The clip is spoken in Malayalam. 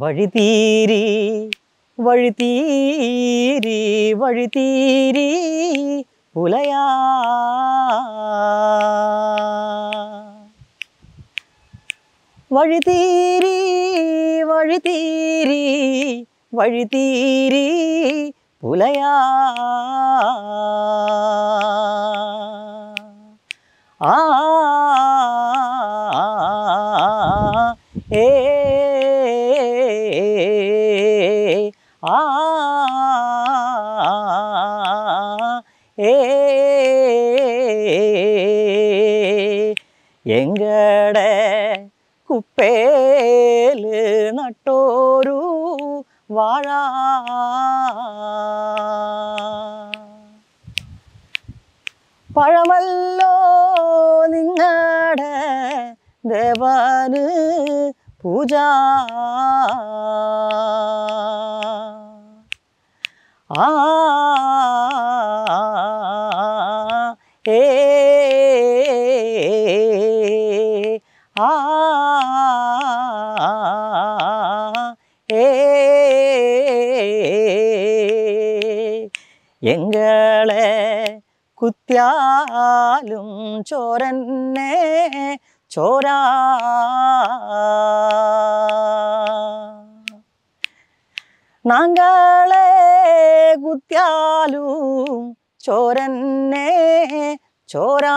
வழிதீரி வழிதீரி வழிதீரி புலையா வழிதீரி வழிதீரி வழிதீரி புலையா എങ്കട കുപ്പേല് നട്ടോരു വാഴ പഴമല്ലോ നിങ്ങളുടെ ദേവാന് പൂജ ആ ഏ എങ്ങളെ കുത്തിയാലും ചോരന്നെ ചോരാ നാങ്കളെ കുത്തിയാലും ചോരന്നെ ചോരാ